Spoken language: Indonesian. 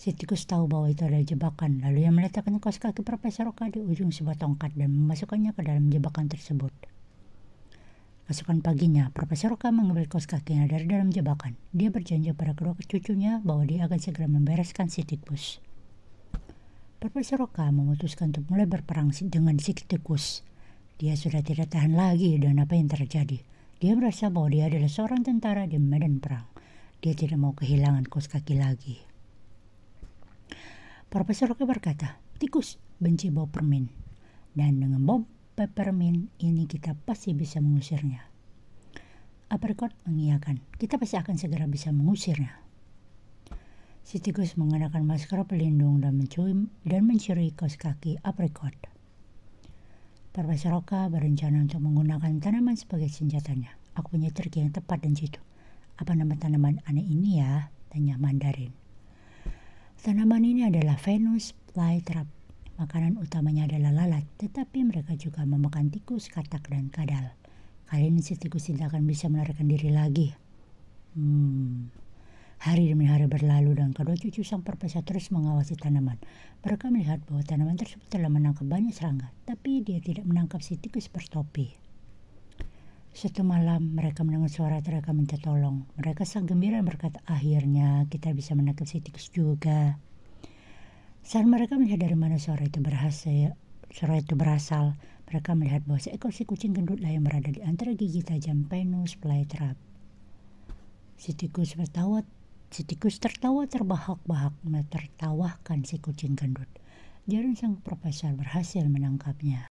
Sitikus tahu bahwa itu adalah jebakan, lalu ia meletakkan kaos kaki Profesor Oka di ujung sebuah tongkat dan memasukkannya ke dalam jebakan tersebut. Keesokan paginya, Profesor Oka mengambil kaos kakinya dari dalam jebakan. Dia berjanji pada kedua cucunya bahwa dia akan segera membereskan si tikus. Profesor Oka memutuskan untuk mulai berperang dengan si tikus. Dia sudah tidak tahan lagi dan apa yang terjadi. Dia merasa bahwa dia adalah seorang tentara di medan perang. Dia tidak mau kehilangan kaos kaki lagi. Profesor Roke berkata, tikus benci bau permen. Dan dengan bom peppermint ini kita pasti bisa mengusirnya. Apricot mengiyakan, kita pasti akan segera bisa mengusirnya. Si tikus mengenakan masker pelindung dan mencium dan mencuri kos kaki apricot. Profesor Roka berencana untuk menggunakan tanaman sebagai senjatanya. Aku punya trik yang tepat dan jitu. Apa nama tanaman aneh ini ya? Tanya Mandarin. Tanaman ini adalah Venus flytrap. Makanan utamanya adalah lalat, tetapi mereka juga memakan tikus, katak, dan kadal. Kali ini si tikus tidak akan bisa melarikan diri lagi. Hmm. Hari demi hari berlalu dan kedua cucu sang perpesa terus mengawasi tanaman. Mereka melihat bahwa tanaman tersebut telah menangkap banyak serangga, tapi dia tidak menangkap si tikus bertopi. Satu malam mereka mendengar suara mereka minta tolong. Mereka sang gembira berkata, akhirnya kita bisa menangkap si tikus juga. Saat mereka melihat dari mana suara itu berhasil, suara itu berasal, mereka melihat bahwa seekor si kucing gendut lah yang berada di antara gigi tajam penus playtrap Si tikus tertawa, si tikus tertawa terbahak-bahak menertawakan si kucing gendut. jarum sang profesor berhasil menangkapnya.